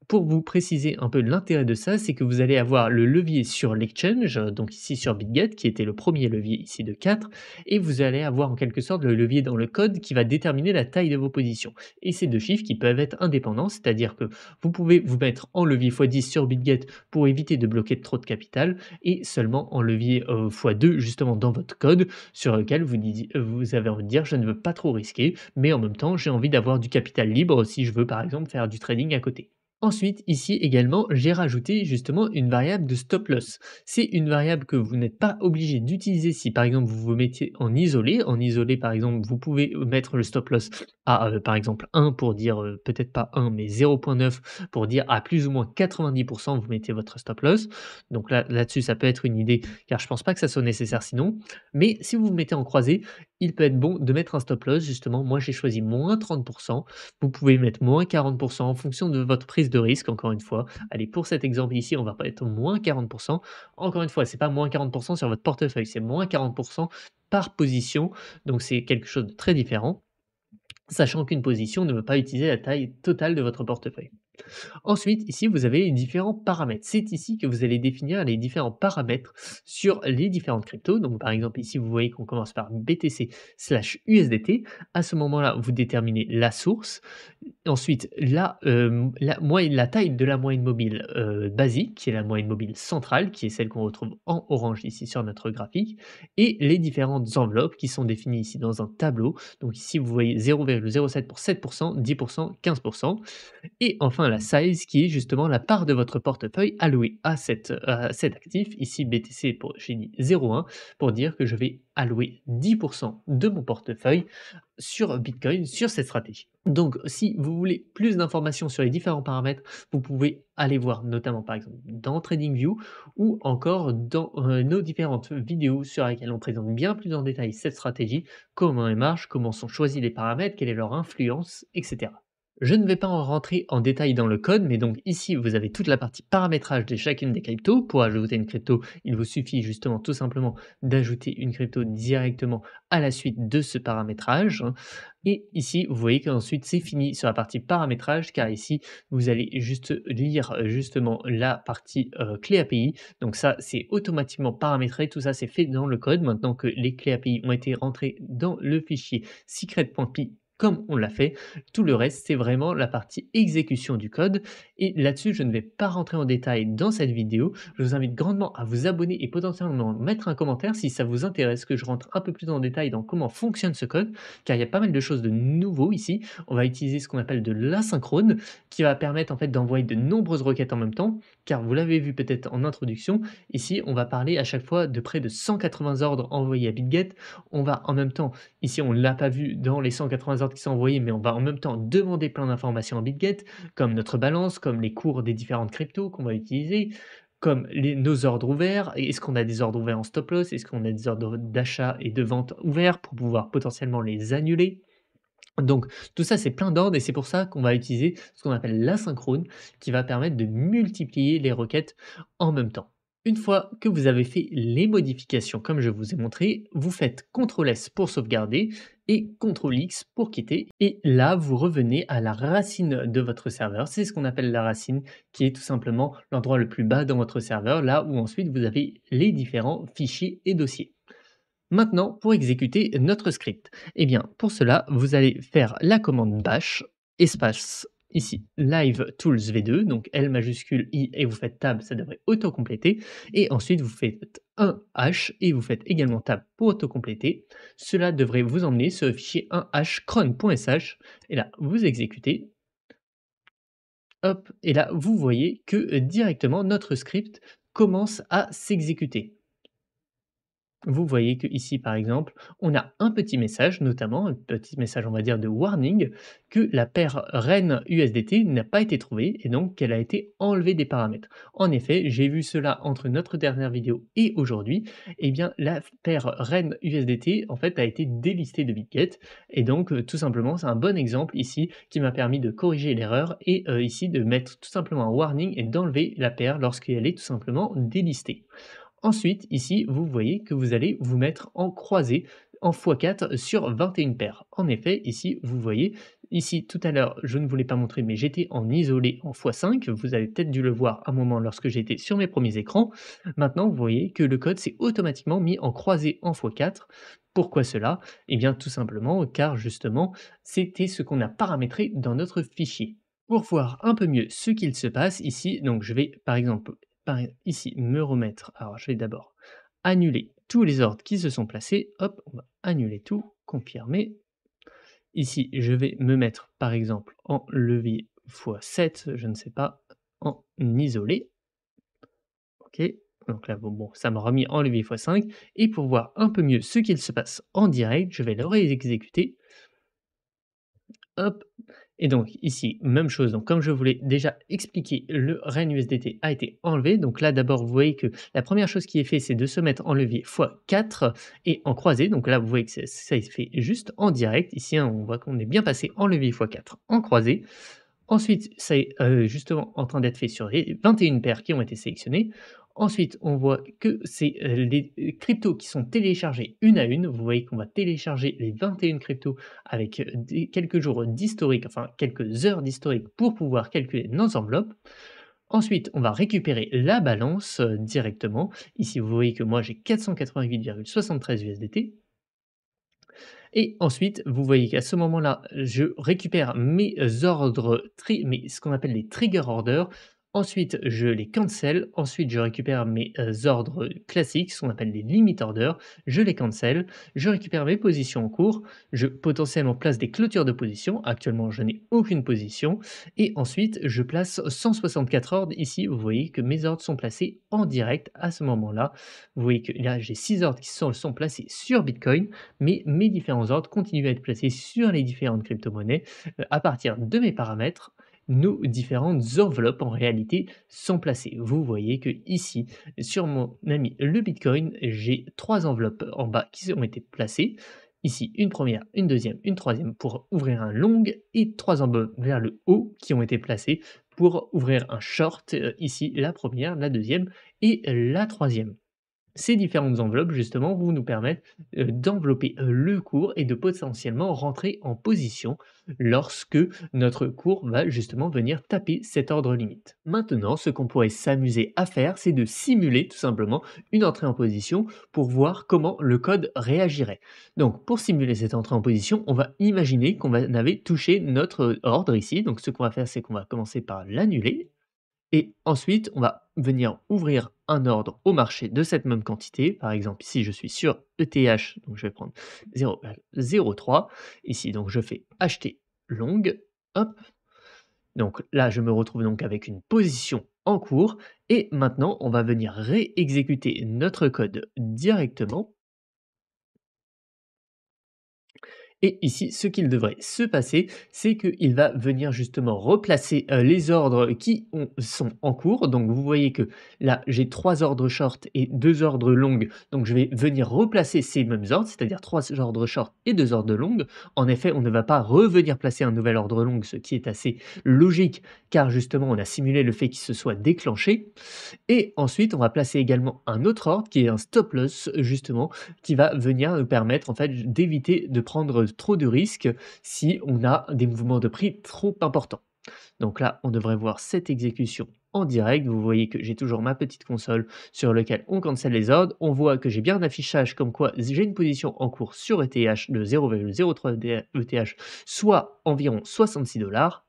pour vous préciser un peu l'intérêt de ça, c'est que vous allez avoir le levier sur l'exchange, donc ici sur BitGet, qui était le premier levier ici de 4, et vous allez avoir en quelque sorte le levier dans le code qui va déterminer la taille de vos positions. Et ces deux chiffres qui peuvent être indépendants, c'est-à-dire que vous pouvez vous mettre en levier x10 sur BitGet pour éviter de bloquer trop de capital, et seulement en levier euh, x2 justement dans votre code, sur lequel vous, euh, vous avez envie de dire je ne veux pas trop risquer, mais en même temps j'ai envie d'avoir du capital libre si je veux par exemple faire du trading à côté. Ensuite, ici également, j'ai rajouté justement une variable de stop loss. C'est une variable que vous n'êtes pas obligé d'utiliser si par exemple vous vous mettez en isolé. En isolé, par exemple, vous pouvez mettre le stop loss à euh, par exemple 1 pour dire euh, peut-être pas 1 mais 0.9 pour dire à plus ou moins 90% vous mettez votre stop loss. Donc là, là-dessus, ça peut être une idée car je pense pas que ça soit nécessaire sinon. Mais si vous vous mettez en croisé, il peut être bon de mettre un stop loss. Justement, moi j'ai choisi moins 30%. Vous pouvez mettre moins 40% en fonction de votre prise de risque, encore une fois. Allez, pour cet exemple ici, on va pas être moins 40%. Encore une fois, c'est pas moins 40% sur votre portefeuille, c'est moins 40% par position. Donc c'est quelque chose de très différent, sachant qu'une position ne veut pas utiliser la taille totale de votre portefeuille. Ensuite, ici, vous avez les différents paramètres. C'est ici que vous allez définir les différents paramètres sur les différentes cryptos. Donc, par exemple, ici, vous voyez qu'on commence par BTC slash USDT. À ce moment-là, vous déterminez la source. Ensuite, la, euh, moyenne, la taille de la moyenne mobile euh, basique, qui est la moyenne mobile centrale, qui est celle qu'on retrouve en orange ici sur notre graphique, et les différentes enveloppes qui sont définies ici dans un tableau. Donc ici, vous voyez 0,07 pour 7%, 10%, 15%. Et enfin, la size qui est justement la part de votre portefeuille allouée euh, à, cet actif. Ici, BTC, pour, j'ai 0,1 pour dire que je vais allouer 10% de mon portefeuille sur Bitcoin, sur cette stratégie. Donc, si vous voulez plus d'informations sur les différents paramètres, vous pouvez aller voir notamment par exemple dans TradingView ou encore dans euh, nos différentes vidéos sur lesquelles on présente bien plus en détail cette stratégie, comment elle marche, comment sont choisis les paramètres, quelle est leur influence, etc. Je ne vais pas en rentrer en détail dans le code, mais donc ici vous avez toute la partie paramétrage de chacune des cryptos. Pour ajouter une crypto, il vous suffit justement tout simplement d'ajouter une crypto directement à la suite de ce paramétrage. Et ici, vous voyez qu'ensuite c'est fini sur la partie paramétrage, car ici vous allez juste lire euh, justement la partie euh, clé API. Donc ça, c'est automatiquement paramétré, tout ça c'est fait dans le code. Maintenant que les clés API ont été rentrées dans le fichier secret.py comme on l'a fait. Tout le reste, c'est vraiment la partie exécution du code. Et là-dessus, je ne vais pas rentrer en détail dans cette vidéo. Je vous invite grandement à vous abonner et potentiellement mettre un commentaire si ça vous intéresse que je rentre un peu plus en détail dans comment fonctionne ce code, car il y a pas mal de choses de nouveau ici. On va utiliser ce qu'on appelle de l'asynchrone, qui va permettre en fait d'envoyer de nombreuses requêtes en même temps, car vous l'avez vu peut-être en introduction, ici on va parler à chaque fois de près de 180 ordres envoyés à BitGet. On va en même temps, ici on ne l'a pas vu dans les 180 ordres qui sont envoyés, mais on va en même temps demander plein d'informations en BitGet, comme notre balance, comme les cours des différentes cryptos qu'on va utiliser, comme nos ordres ouverts. Est-ce qu'on a des ordres ouverts en stop loss Est-ce qu'on a des ordres d'achat et de vente ouverts pour pouvoir potentiellement les annuler donc tout ça c'est plein d'ordres et c'est pour ça qu'on va utiliser ce qu'on appelle l'asynchrone qui va permettre de multiplier les requêtes en même temps. Une fois que vous avez fait les modifications comme je vous ai montré, vous faites CTRL S pour sauvegarder et CTRL X pour quitter. Et là, vous revenez à la racine de votre serveur. C'est ce qu'on appelle la racine, qui est tout simplement l'endroit le plus bas dans votre serveur, là où ensuite vous avez les différents fichiers et dossiers. Maintenant, pour exécuter notre script, eh bien, pour cela, vous allez faire la commande bash espace ici Live Tools V2, donc L majuscule I et vous faites Tab, ça devrait autocompléter. Et ensuite vous faites un h et vous faites également Tab pour autocompléter. Cela devrait vous emmener sur le fichier 1H cron.sh et là vous exécutez. Hop, et là vous voyez que euh, directement notre script commence à s'exécuter vous voyez que ici, par exemple, on a un petit message, notamment un petit message, on va dire, de warning, que la paire ren USDT n'a pas été trouvée et donc qu'elle a été enlevée des paramètres. En effet, j'ai vu cela entre notre dernière vidéo et aujourd'hui. Eh bien, la paire ren USDT, en fait, a été délistée de BitGet et donc, euh, tout simplement, c'est un bon exemple ici qui m'a permis de corriger l'erreur et euh, ici de mettre tout simplement un warning et d'enlever la paire lorsqu'elle est tout simplement délistée. Ensuite, ici, vous voyez que vous allez vous mettre en croisée en x4 sur 21 paires. En effet, ici, vous voyez, ici tout à l'heure, je ne voulais pas montrer mais j'étais en isolé en x5. Vous avez peut-être dû le voir à un moment lorsque j'étais sur mes premiers écrans. Maintenant, vous voyez que le code s'est automatiquement mis en croisé en x4. Pourquoi cela Eh bien, tout simplement, car justement, c'était ce qu'on a paramétré dans notre fichier. Pour voir un peu mieux ce qu'il se passe ici, donc je vais par exemple par ici, me remettre. Alors, je vais d'abord annuler tous les ordres qui se sont placés. Hop, on va annuler tout, confirmer. Ici, je vais me mettre, par exemple, en levier x7, je ne sais pas, en isolé. OK, donc là, bon, bon ça m'a remis en levier x5. Et pour voir un peu mieux ce qu'il se passe en direct, je vais le réexécuter. Hop, et donc ici, même chose. Donc comme je vous l'ai déjà expliqué, le REN USDT a été enlevé. Donc là d'abord, vous voyez que la première chose qui est faite, c'est de se mettre en levier x4 et en croisé. Donc là, vous voyez que ça, se fait juste en direct. Ici, hein, on voit qu'on est bien passé en levier x4 en croisé. Ensuite, ça est euh, justement en train d'être fait sur les 21 paires qui ont été sélectionnées. Ensuite, on voit que c'est euh, les euh, cryptos qui sont téléchargés une à une. Vous voyez qu'on va télécharger les 21 cryptos avec euh, quelques jours d'historique, enfin quelques heures d'historique pour pouvoir calculer nos enveloppes. Ensuite, on va récupérer la balance directement. Ici, vous voyez que moi, j'ai 488,73 USDT. Et ensuite, vous voyez qu'à ce moment-là, je récupère mes ordres, ce qu'on appelle les trigger orders. Ensuite, je les cancel. Ensuite, je récupère mes euh, ordres classiques, ce qu'on appelle les limit orders. Je les cancel. Je récupère mes positions en cours. Je potentiellement place des clôtures de position. Actuellement, je n'ai aucune position. Et ensuite, je place 164 ordres. Ici, vous voyez que mes ordres sont placés en direct à ce moment-là. Vous voyez que là, j'ai 6 ordres qui sont, sont placés sur Bitcoin, mais mes différents ordres continuent à être placés sur les différentes crypto-monnaies euh, à partir de mes paramètres nos différentes enveloppes en réalité sont placées. Vous voyez que ici, sur mon ami le Bitcoin, j'ai trois enveloppes en bas qui ont été placées. Ici, une première, une deuxième, une troisième pour ouvrir un long et trois enveloppes vers le haut qui ont été placées pour ouvrir un short. Euh, ici, la première, la deuxième et la troisième. Ces différentes enveloppes, justement, vont nous permettre euh, d'envelopper euh, le cours et de potentiellement rentrer en position lorsque notre cours va justement venir taper cet ordre limite. Maintenant, ce qu'on pourrait s'amuser à faire, c'est de simuler tout simplement une entrée en position pour voir comment le code réagirait. Donc, pour simuler cette entrée en position, on va imaginer qu'on avait touché notre ordre ici. Donc, ce qu'on va faire, c'est qu'on va commencer par l'annuler et ensuite, on va venir ouvrir un ordre au marché de cette même quantité. Par exemple, ici, je suis sur ETH, donc je vais prendre 0,03. Euh, ici, donc je fais acheter longue. Hop. Donc là, je me retrouve donc avec une position en cours. Et maintenant, on va venir réexécuter notre code directement. Et ici, ce qu'il devrait se passer, c'est qu'il va venir justement replacer euh, les ordres qui sont en cours. Donc vous voyez que là, j'ai trois ordres short et deux ordres longs. Donc je vais venir replacer ces mêmes ordres, c'est-à-dire trois ordres short et deux ordres longs. En effet, on ne va pas revenir placer un nouvel ordre long, ce qui est assez logique, car justement, on a simulé le fait qu'il se soit déclenché. Et ensuite, on va placer également un autre ordre qui est un stop loss, justement, qui va venir nous permettre en fait d'éviter de prendre trop de risques si on a des mouvements de prix trop importants. Donc là, on devrait voir cette exécution en direct. Vous voyez que j'ai toujours ma petite console sur laquelle on cancelle les ordres. On voit que j'ai bien un affichage comme quoi j'ai une position en cours sur ETH de 0,03 ETH, soit environ 66 dollars.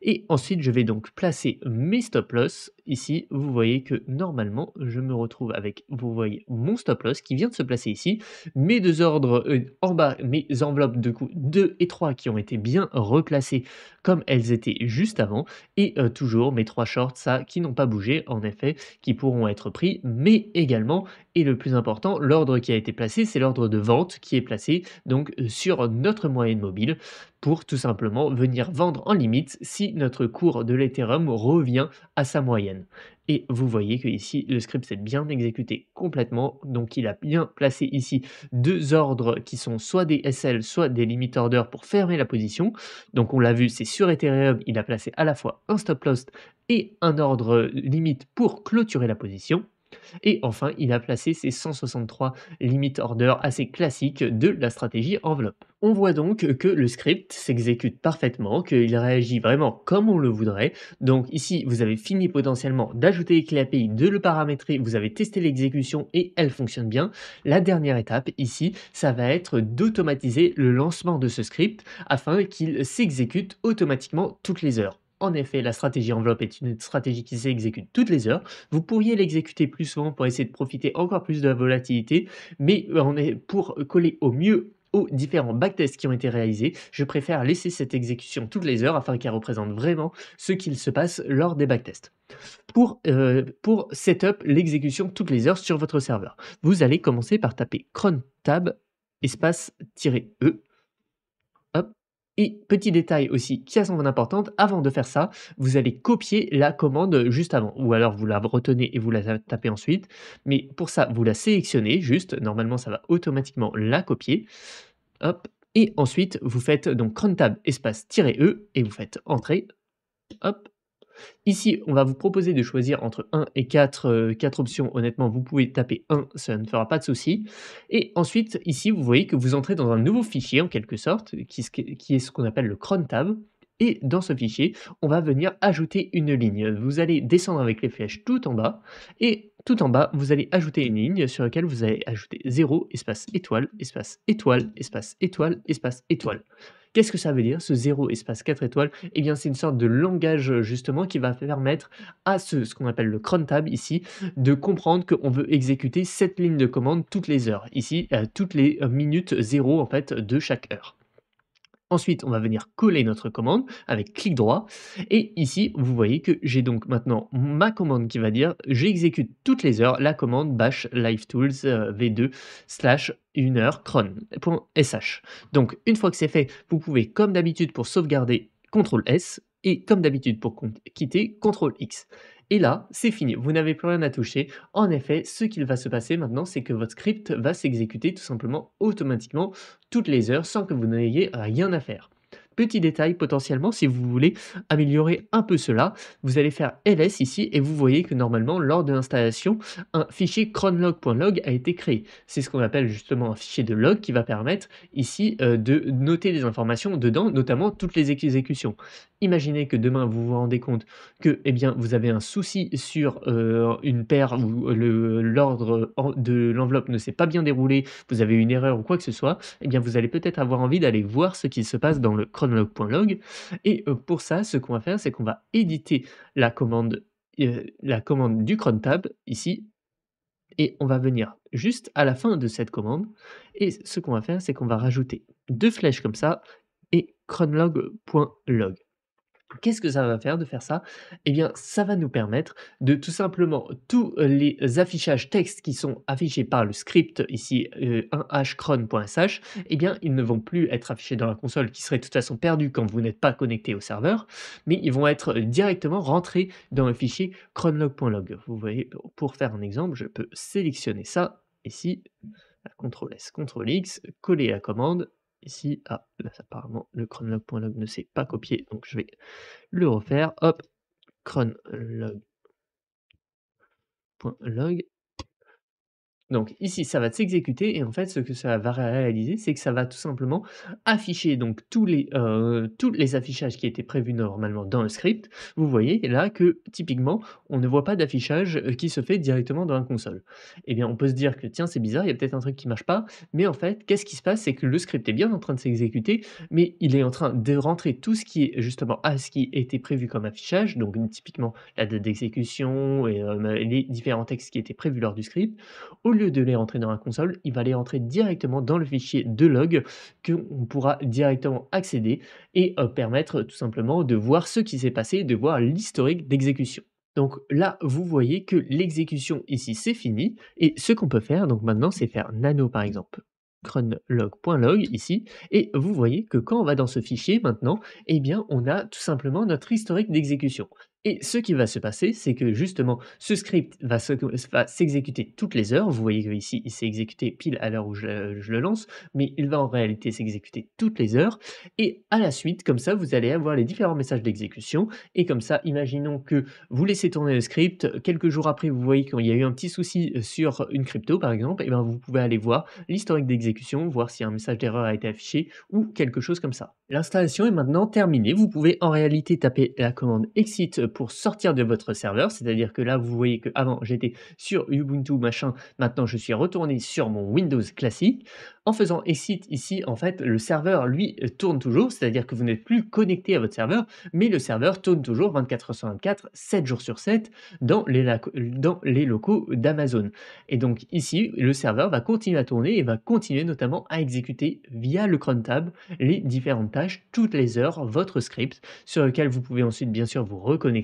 Et ensuite, je vais donc placer mes stop loss ici, vous voyez que normalement, je me retrouve avec, vous voyez, mon stop loss qui vient de se placer ici, mes deux ordres euh, en bas, mes enveloppes de coups 2 et 3 qui ont été bien replacées comme elles étaient juste avant, et euh, toujours mes trois shorts, ça, qui n'ont pas bougé, en effet, qui pourront être pris, mais également, et le plus important, l'ordre qui a été placé, c'est l'ordre de vente qui est placé donc euh, sur notre moyenne mobile pour tout simplement venir vendre en limite si notre cours de l'Ethereum revient à sa moyenne. Et vous voyez que ici le script s'est bien exécuté complètement, donc il a bien placé ici deux ordres qui sont soit des SL, soit des limit order pour fermer la position. Donc on l'a vu, c'est sur Ethereum, il a placé à la fois un stop loss et un ordre limite pour clôturer la position. Et enfin, il a placé ses 163 limit order assez classiques de la stratégie enveloppe. On voit donc que le script s'exécute parfaitement, qu'il réagit vraiment comme on le voudrait. Donc ici, vous avez fini potentiellement d'ajouter les clés API, de le paramétrer, vous avez testé l'exécution et elle fonctionne bien. La dernière étape ici, ça va être d'automatiser le lancement de ce script afin qu'il s'exécute automatiquement toutes les heures. En effet, la stratégie enveloppe est une stratégie qui s'exécute toutes les heures. Vous pourriez l'exécuter plus souvent pour essayer de profiter encore plus de la volatilité, mais euh, pour coller au mieux aux différents backtests qui ont été réalisés, je préfère laisser cette exécution toutes les heures afin qu'elle représente vraiment ce qu'il se passe lors des backtests. Pour, euh, pour setup l'exécution toutes les heures sur votre serveur, vous allez commencer par taper crontab tab espace-e et petit détail aussi qui a son importante, avant de faire ça, vous allez copier la commande juste avant, ou alors vous la retenez et vous la tapez ensuite. Mais pour ça, vous la sélectionnez juste, normalement ça va automatiquement la copier. Hop. Et ensuite, vous faites donc crontab espace-e et vous faites entrer. Hop. Ici, on va vous proposer de choisir entre 1 et 4, 4 euh, options. Honnêtement, vous pouvez taper 1, ça ne fera pas de souci. Et ensuite, ici, vous voyez que vous entrez dans un nouveau fichier, en quelque sorte, qui, est ce qu'on appelle le crontab. tab. Et dans ce fichier, on va venir ajouter une ligne. Vous allez descendre avec les flèches tout en bas, et tout en bas, vous allez ajouter une ligne sur laquelle vous allez ajouter 0, espace étoile, espace étoile, espace étoile, espace étoile. Qu'est-ce que ça veut dire ce 0 espace 4 étoiles Eh bien c'est une sorte de langage euh, justement qui va permettre à ce, qu'on appelle le cron ici de comprendre qu'on veut exécuter cette ligne de commande toutes les heures, ici euh, toutes les euh, minutes 0 en fait de chaque heure. Ensuite, on va venir coller notre commande avec clic droit. Et ici, vous voyez que j'ai donc maintenant ma commande qui va dire j'exécute toutes les heures la commande bash live tools euh, v2 slash 1 heure cron.sh. Donc, une fois que c'est fait, vous pouvez, comme d'habitude, pour sauvegarder, CTRL S. Et comme d'habitude, pour quitter, CTRL X. Et là, c'est fini, vous n'avez plus rien à toucher. En effet, ce qu'il va se passer maintenant, c'est que votre script va s'exécuter tout simplement automatiquement toutes les heures sans que vous n'ayez rien à faire. Petit détail, potentiellement, si vous voulez améliorer un peu cela, vous allez faire ls ici et vous voyez que normalement, lors de l'installation, un fichier cronlog.log a été créé. C'est ce qu'on appelle justement un fichier de log qui va permettre ici euh, de noter des informations dedans, notamment toutes les exécutions. Imaginez que demain, vous vous rendez compte que eh bien, vous avez un souci sur euh, une paire où l'ordre de l'enveloppe ne s'est pas bien déroulé, vous avez une erreur ou quoi que ce soit, eh bien, vous allez peut-être avoir envie d'aller voir ce qui se passe dans le cronlog log.log Et euh, pour ça, ce qu'on va faire, c'est qu'on va éditer la commande, euh, la commande du cron ici. Et on va venir juste à la fin de cette commande. Et ce qu'on va faire, c'est qu'on va rajouter deux flèches comme ça et cronlog.log Qu'est-ce que ça va faire de faire ça Eh bien, ça va nous permettre de tout simplement tous euh, les affichages textes qui sont affichés par le script ici euh, un 1hcron.sh, mmh. eh bien, ils ne vont plus être affichés dans la console qui serait de toute façon perdue quand vous n'êtes pas connecté au serveur, mais ils vont être euh, directement rentrés dans le fichier cronlog.log. Vous voyez, pour faire un exemple, je peux sélectionner ça ici, CTRL S, CTRL X, coller la commande ici. Ah, là, apparemment, le chronologue.log ne s'est pas copié, donc je vais le refaire. Hop, chronologue.log donc ici, ça va s'exécuter et en fait, ce que ça va réaliser, c'est que ça va tout simplement afficher donc tous les, euh, tous les affichages qui étaient prévus normalement dans le script. Vous voyez là que typiquement, on ne voit pas d'affichage euh, qui se fait directement dans la console. Eh bien, on peut se dire que tiens, c'est bizarre, il y a peut-être un truc qui marche pas, mais en fait, qu'est-ce qui se passe C'est que le script est bien en train de s'exécuter, mais il est en train de rentrer tout ce qui est justement à ce qui était prévu comme affichage, donc typiquement la date d'exécution et euh, les différents textes qui étaient prévus lors du script, au lieu de les rentrer dans la console, il va les rentrer directement dans le fichier de log que pourra directement accéder et euh, permettre tout simplement de voir ce qui s'est passé, de voir l'historique d'exécution. Donc là, vous voyez que l'exécution ici, c'est fini. Et ce qu'on peut faire, donc maintenant, c'est faire nano par exemple cronlog.log ici, et vous voyez que quand on va dans ce fichier maintenant, eh bien on a tout simplement notre historique d'exécution. Et ce qui va se passer, c'est que justement, ce script va s'exécuter toutes les heures. Vous voyez qu'ici, il s'est exécuté pile à l'heure où je, le lance, mais il va en réalité s'exécuter toutes les heures. Et à la suite, comme ça, vous allez avoir les différents messages d'exécution. Et comme ça, imaginons que vous laissez tourner le script. Quelques jours après, vous voyez qu'il y a eu un petit souci euh, sur une crypto, par exemple. Et bien, vous pouvez aller voir l'historique d'exécution, voir si un message d'erreur a été affiché ou quelque chose comme ça. L'installation est maintenant terminée. Vous pouvez en réalité taper la commande exit pour sortir de votre serveur. C'est-à-dire que là, vous voyez que avant ah j'étais sur Ubuntu machin, maintenant je suis retourné sur mon Windows classique. En faisant exit ici, en fait, le serveur lui euh, tourne toujours, c'est-à-dire que vous n'êtes plus connecté à votre serveur, mais le serveur tourne toujours 24 h 24, 7 jours sur 7 dans les, dans les locaux d'Amazon. Et donc ici, le serveur va continuer à tourner et va continuer notamment à exécuter via le cron tab les différentes tâches toutes les heures votre script sur lequel vous pouvez ensuite bien sûr vous reconnecter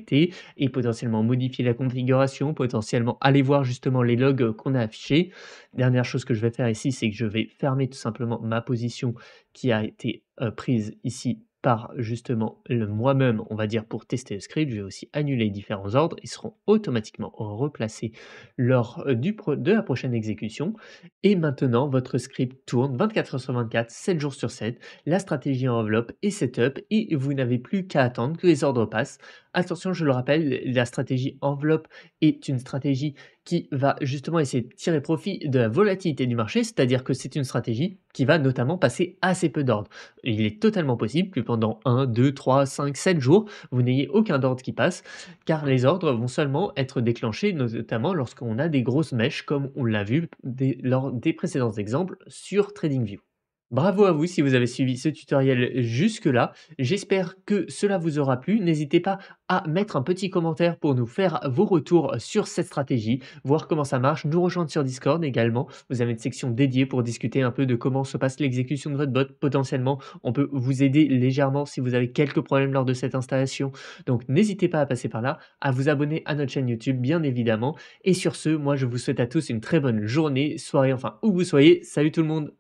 et potentiellement modifier la configuration, potentiellement aller voir justement les logs euh, qu'on a affichés. Dernière chose que je vais faire ici, c'est que je vais fermer tout simplement ma position qui a été euh, prise ici par justement le moi-même, on va dire, pour tester le script, je vais aussi annuler différents ordres. Ils seront automatiquement replacés lors euh, du de la prochaine exécution. Et maintenant, votre script tourne 24 heures sur 24, 7 jours sur 7. La stratégie enveloppe est setup et vous n'avez plus qu'à attendre que les ordres passent. Attention, je le rappelle, la stratégie enveloppe est une stratégie qui va justement essayer de tirer profit de la volatilité du marché, c'est-à-dire que c'est une stratégie qui va notamment passer assez peu d'ordres. Il est totalement possible que pendant 1, 2, 3, 5, 7 jours, vous n'ayez aucun ordre qui passe, car les ordres vont seulement être déclenchés, notamment lorsqu'on a des grosses mèches, comme on l'a vu lors des précédents exemples sur TradingView. Bravo à vous si vous avez suivi ce tutoriel jusque-là. J'espère que cela vous aura plu. N'hésitez pas à mettre un petit commentaire pour nous faire vos retours sur cette stratégie, voir comment ça marche, nous rejoindre sur Discord également. Vous avez une section dédiée pour discuter un peu de comment se passe l'exécution de votre bot. Potentiellement, on peut vous aider légèrement si vous avez quelques problèmes lors de cette installation. Donc n'hésitez pas à passer par là, à vous abonner à notre chaîne YouTube bien évidemment. Et sur ce, moi je vous souhaite à tous une très bonne journée, soirée, enfin où vous soyez. Salut tout le monde